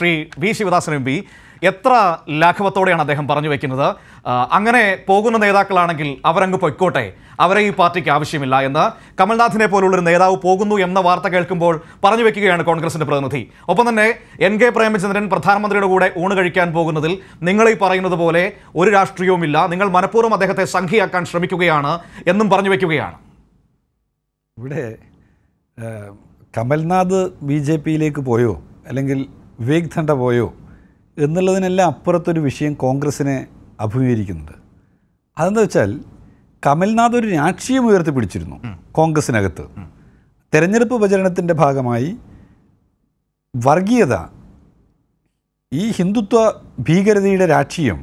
Shri V Sivadasan M P എത്ര ലാഘവത്തോടെയാണ് അദ്ദേഹം പറഞ്ഞു വെക്കുന്നത് അങ്ങനെ പോകുന്ന നേതാക്കളാണെങ്കിൽ അവരങ്ങ് പൊയ്ക്കോട്ടെ അവരെ ഈ പാർട്ടിക്ക് ആവശ്യമില്ല എന്ന് കമൽനാഥിനെ പോലുള്ളൊരു നേതാവ് പോകുന്നു എന്ന വാർത്ത കേൾക്കുമ്പോൾ പറഞ്ഞു വെക്കുകയാണ് കോൺഗ്രസിൻ്റെ പ്രതിനിധി ഒപ്പം തന്നെ എൻ കെ പ്രേമചന്ദ്രൻ പ്രധാനമന്ത്രിയുടെ കൂടെ ഊണ് കഴിക്കാൻ പോകുന്നതിൽ നിങ്ങൾ ഈ പറയുന്നത് പോലെ ഒരു രാഷ്ട്രീയവുമില്ല നിങ്ങൾ മനഃപൂർവ്വം അദ്ദേഹത്തെ സംഖ്യയാക്കാൻ ശ്രമിക്കുകയാണ് എന്നും പറഞ്ഞു വെക്കുകയാണ് ഇവിടെ കമൽനാഥ് ബി ജെ പിയിലേക്ക് പോയോ അല്ലെങ്കിൽ വിവേക് പോയോ എന്നുള്ളതിനെല്ലാം അപ്പുറത്തൊരു വിഷയം കോൺഗ്രസിനെ അഭിമുഖീകരിക്കുന്നുണ്ട് അതെന്താ വെച്ചാൽ കമൽനാഥ് ഒരു രാഷ്ട്രീയം ഉയർത്തി പിടിച്ചിരുന്നു കോൺഗ്രസിനകത്ത് തെരഞ്ഞെടുപ്പ് പ്രചരണത്തിൻ്റെ ഭാഗമായി വർഗീയത ഈ ഹിന്ദുത്വ ഭീകരതയുടെ രാഷ്ട്രീയം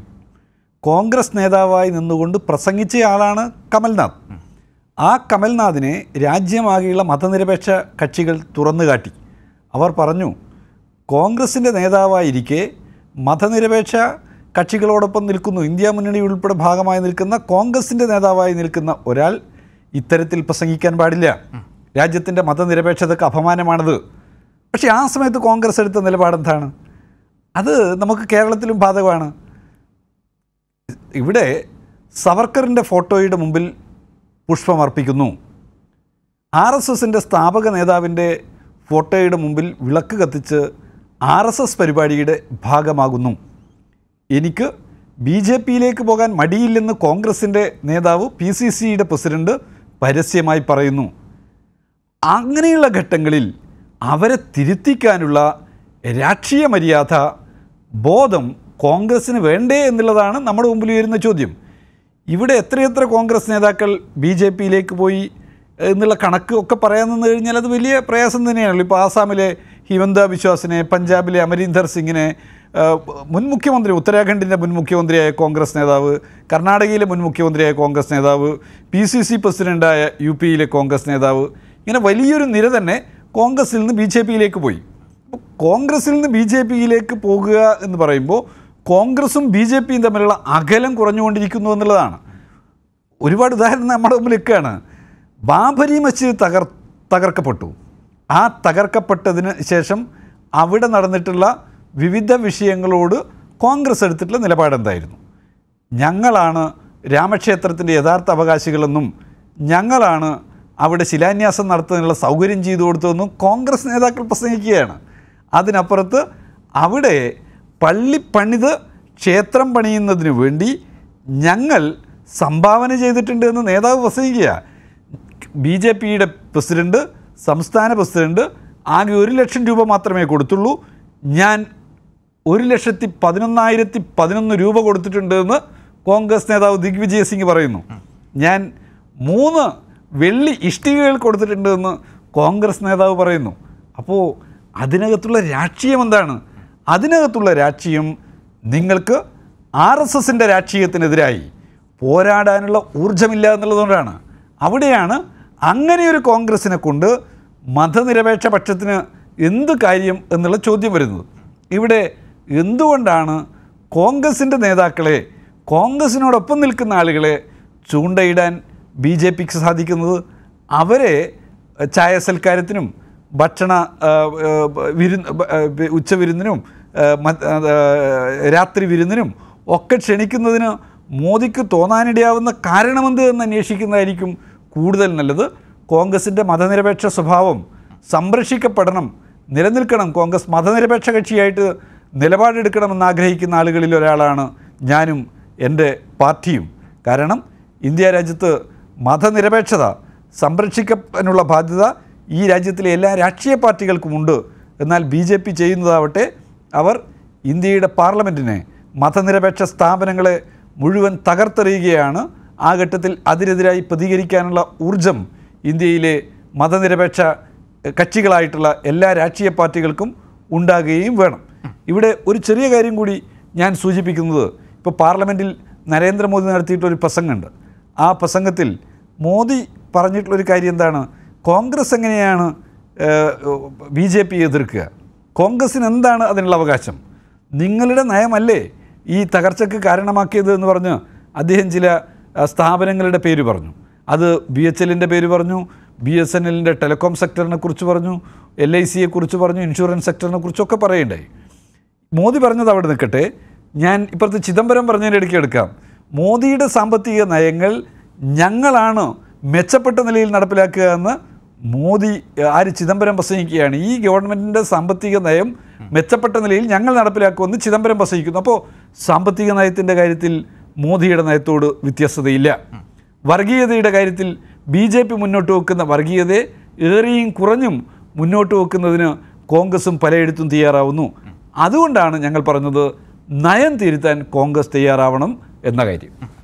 കോൺഗ്രസ് നേതാവായി നിന്നുകൊണ്ട് പ്രസംഗിച്ചയാളാണ് കമൽനാഥ് ആ കമൽനാഥിനെ രാജ്യമാകെയുള്ള മതനിരപേക്ഷ കക്ഷികൾ തുറന്നുകാട്ടി അവർ പറഞ്ഞു കോൺഗ്രസിൻ്റെ നേതാവായിരിക്കെ മതനിരപേക്ഷ കക്ഷികളോടൊപ്പം നിൽക്കുന്നു ഇന്ത്യ മുന്നണി ഉൾപ്പെടെ ഭാഗമായി നിൽക്കുന്ന കോൺഗ്രസിൻ്റെ നേതാവായി നിൽക്കുന്ന ഒരാൾ ഇത്തരത്തിൽ പ്രസംഗിക്കാൻ പാടില്ല രാജ്യത്തിൻ്റെ മതനിരപേക്ഷതക്ക് അപമാനമാണത് പക്ഷേ ആ സമയത്ത് കോൺഗ്രസ് എടുത്ത നിലപാടെന്താണ് അത് നമുക്ക് കേരളത്തിലും ബാധകമാണ് ഇവിടെ സവർക്കറിൻ്റെ ഫോട്ടോയുടെ മുമ്പിൽ പുഷ്പമർപ്പിക്കുന്നു ആർ എസ് എസിൻ്റെ സ്ഥാപക നേതാവിൻ്റെ ഫോട്ടോയുടെ മുമ്പിൽ വിളക്ക് കത്തിച്ച് ആർ എസ് എസ് പരിപാടിയുടെ ഭാഗമാകുന്നു എനിക്ക് ബി ജെ പിയിലേക്ക് പോകാൻ മടിയില്ലെന്ന് കോൺഗ്രസിൻ്റെ നേതാവ് പി സി സിയുടെ പ്രസിഡൻറ്റ് പരസ്യമായി പറയുന്നു അങ്ങനെയുള്ള ഘട്ടങ്ങളിൽ അവരെ തിരുത്തിക്കാനുള്ള രാഷ്ട്രീയ മര്യാദ ബോധം കോൺഗ്രസ്സിന് വേണ്ടേ എന്നുള്ളതാണ് നമ്മുടെ മുമ്പിൽ ഉയരുന്ന ചോദ്യം ഇവിടെ എത്രയെത്ര കോൺഗ്രസ് നേതാക്കൾ ബി ജെ പിയിലേക്ക് പോയി എന്നുള്ള കണക്ക് ഒക്കെ പറയാൻ നിന്ന് കഴിഞ്ഞാൽ അത് വലിയ പ്രയാസം തന്നെയാണല്ലോ ഇപ്പോൾ ആസാമിലെ ഹിമന്ത ബിശ്വാസിനെ പഞ്ചാബിലെ അമരീന്ദർ സിംഗിനെ മുൻ മുഖ്യമന്ത്രി ഉത്തരാഖണ്ഡിൻ്റെ മുൻ മുഖ്യമന്ത്രിയായ കോൺഗ്രസ് നേതാവ് കർണാടകയിലെ മുൻ മുഖ്യമന്ത്രിയായ കോൺഗ്രസ് നേതാവ് പി സി സി പ്രസിഡൻ്റായ യു പിയിലെ കോൺഗ്രസ് നേതാവ് ഇങ്ങനെ വലിയൊരു നിര തന്നെ കോൺഗ്രസിൽ നിന്ന് ബി ജെ പിയിലേക്ക് പോയി കോൺഗ്രസിൽ നിന്ന് ബി ജെ പിയിലേക്ക് പോകുക എന്ന് പറയുമ്പോൾ കോൺഗ്രസും ബി ജെ പിയും തമ്മിലുള്ള അകലം കുറഞ്ഞുകൊണ്ടിരിക്കുന്നു എന്നുള്ളതാണ് ഒരുപാട് ഉദാഹരണം നമ്മുടെ മുമ്പിൽ നിൽക്കുകയാണ് ബാബരി മസ്ജിദ് തകർ തകർക്കപ്പെട്ടു ആ തകർക്കപ്പെട്ടതിന് ശേഷം അവിടെ നടന്നിട്ടുള്ള വിവിധ വിഷയങ്ങളോട് കോൺഗ്രസ് എടുത്തിട്ടുള്ള നിലപാടെന്തായിരുന്നു ഞങ്ങളാണ് രാമക്ഷേത്രത്തിൻ്റെ യഥാർത്ഥ അവകാശികളെന്നും ഞങ്ങളാണ് അവിടെ ശിലാന്യാസം നടത്തുന്നതിനുള്ള സൗകര്യം ചെയ്തു കൊടുത്തതെന്നും കോൺഗ്രസ് നേതാക്കൾ പ്രസംഗിക്കുകയാണ് അതിനപ്പുറത്ത് അവിടെ പള്ളി പണിത് ക്ഷേത്രം പണിയുന്നതിന് വേണ്ടി ഞങ്ങൾ സംഭാവന ചെയ്തിട്ടുണ്ട് എന്ന് നേതാവ് പ്രസംഗിക്കുക ബി ജെ പിയുടെ പ്രസിഡൻറ്റ് സംസ്ഥാന പ്രസിഡന്റ് ആകെ ഒരു ലക്ഷം രൂപ മാത്രമേ കൊടുത്തുള്ളൂ ഞാൻ ഒരു ലക്ഷത്തി പതിനൊന്നായിരത്തി പതിനൊന്ന് രൂപ കൊടുത്തിട്ടുണ്ടെന്ന് കോൺഗ്രസ് നേതാവ് ദിഗ്വിജയ് സിംഗ് പറയുന്നു ഞാൻ മൂന്ന് വെള്ളി ഇഷ്ടികകൾ കൊടുത്തിട്ടുണ്ടെന്ന് കോൺഗ്രസ് നേതാവ് പറയുന്നു അപ്പോൾ അതിനകത്തുള്ള രാഷ്ട്രീയം എന്താണ് അതിനകത്തുള്ള രാഷ്ട്രീയം നിങ്ങൾക്ക് ആർ എസ് എസിൻ്റെ രാഷ്ട്രീയത്തിനെതിരായി പോരാടാനുള്ള ഊർജ്ജമില്ല എന്നുള്ളതുകൊണ്ടാണ് അവിടെയാണ് അങ്ങനെയൊരു കോൺഗ്രസ്സിനെ കൊണ്ട് മതനിരപേക്ഷ പക്ഷത്തിന് എന്ത് കാര്യം എന്നുള്ള ചോദ്യം വരുന്നത് ഇവിടെ എന്തുകൊണ്ടാണ് കോൺഗ്രസിൻ്റെ നേതാക്കളെ കോൺഗ്രസിനോടൊപ്പം നിൽക്കുന്ന ആളുകളെ ചൂണ്ടയിടാൻ ബി ജെ പിക്ക് സാധിക്കുന്നത് അവരെ ചായ സൽക്കാരത്തിനും ഭക്ഷണ വിരുന്ന് ഉച്ചവിരുന്നിനും രാത്രി വിരുന്നിനും ഒക്കെ ക്ഷണിക്കുന്നതിന് മോദിക്ക് തോന്നാനിടയാവുന്ന കാരണമെന്ത് എന്ന് അന്വേഷിക്കുന്നതായിരിക്കും കൂടുതൽ നല്ലത് കോൺഗ്രസിൻ്റെ മതനിരപേക്ഷ സ്വഭാവം സംരക്ഷിക്കപ്പെടണം നിലനിൽക്കണം കോൺഗ്രസ് മതനിരപേക്ഷ കക്ഷിയായിട്ട് നിലപാടെടുക്കണമെന്ന് ആഗ്രഹിക്കുന്ന ആളുകളിൽ ഒരാളാണ് ഞാനും എൻ്റെ പാർട്ടിയും കാരണം ഇന്ത്യ രാജ്യത്ത് മതനിരപേക്ഷത സംരക്ഷിക്കാനുള്ള ബാധ്യത ഈ രാജ്യത്തിലെ എല്ലാ രാഷ്ട്രീയ പാർട്ടികൾക്കുമുണ്ട് എന്നാൽ ബി ജെ പി ചെയ്യുന്നതാവട്ടെ അവർ ഇന്ത്യയുടെ പാർലമെൻറ്റിനെ മതനിരപേക്ഷ സ്ഥാപനങ്ങളെ മുഴുവൻ തകർത്തെറിയുകയാണ് ആ ഘട്ടത്തിൽ അതിനെതിരായി പ്രതികരിക്കാനുള്ള ഊർജം ഇന്ത്യയിലെ മതനിരപേക്ഷ കക്ഷികളായിട്ടുള്ള എല്ലാ രാഷ്ട്രീയ പാർട്ടികൾക്കും ഉണ്ടാകുകയും വേണം ഇവിടെ ഒരു ചെറിയ കാര്യം കൂടി ഞാൻ സൂചിപ്പിക്കുന്നത് ഇപ്പോൾ പാർലമെൻറ്റിൽ നരേന്ദ്രമോദി നടത്തിയിട്ടൊരു പ്രസംഗമുണ്ട് ആ പ്രസംഗത്തിൽ മോദി പറഞ്ഞിട്ടുള്ളൊരു കാര്യം എന്താണ് കോൺഗ്രസ് എങ്ങനെയാണ് ബി ജെ പി എതിർക്കുക കോൺഗ്രസ്സിന് എന്താണ് അതിനുള്ള അവകാശം നിങ്ങളുടെ നയമല്ലേ ഈ തകർച്ചയ്ക്ക് കാരണമാക്കിയത് എന്ന് പറഞ്ഞ് അദ്ദേഹം ചില സ്ഥാപനങ്ങളുടെ പേര് പറഞ്ഞു അത് ബി എച്ച് എല്ലിൻ്റെ പേര് പറഞ്ഞു ബി എസ് എൻ എല്ലിൻ്റെ ടെലികോം സെക്ടറിനെ കുറിച്ച് പറഞ്ഞു എൽ ഐ സിയെ കുറിച്ച് പറഞ്ഞു ഇൻഷുറൻസ് സെക്ടറിനെ കുറിച്ചൊക്കെ പറയണ്ടായി മോദി പറഞ്ഞത് അവിടെ നിൽക്കട്ടെ ഞാൻ ഇപ്പോഴത്തെ ചിദംബരം പറഞ്ഞതിൻ്റെ ഇടയ്ക്ക് എടുക്കാം മോദിയുടെ സാമ്പത്തിക നയങ്ങൾ ഞങ്ങളാണ് മെച്ചപ്പെട്ട നിലയിൽ നടപ്പിലാക്കുക എന്ന് മോദി ആര് ചിദംബരം പ്രസംഗിക്കുകയാണ് ഈ ഗവൺമെൻറ്റിൻ്റെ സാമ്പത്തിക നയം മെച്ചപ്പെട്ട നിലയിൽ ഞങ്ങൾ നടപ്പിലാക്കുമെന്ന് ചിദംബരം പ്രസംഗിക്കുന്നു അപ്പോൾ സാമ്പത്തിക നയത്തിൻ്റെ കാര്യത്തിൽ മോദിയുടെ നയത്തോട് വ്യത്യസ്തതയില്ല വർഗീയതയുടെ കാര്യത്തിൽ ബി ജെ പി മുന്നോട്ട് വെക്കുന്ന വർഗീയതയെ ഏറിയും കുറഞ്ഞും മുന്നോട്ട് വെക്കുന്നതിന് കോൺഗ്രസും പലയിടത്തും തയ്യാറാവുന്നു അതുകൊണ്ടാണ് ഞങ്ങൾ പറഞ്ഞത് നയം തിരുത്താൻ കോൺഗ്രസ് തയ്യാറാവണം എന്ന കാര്യം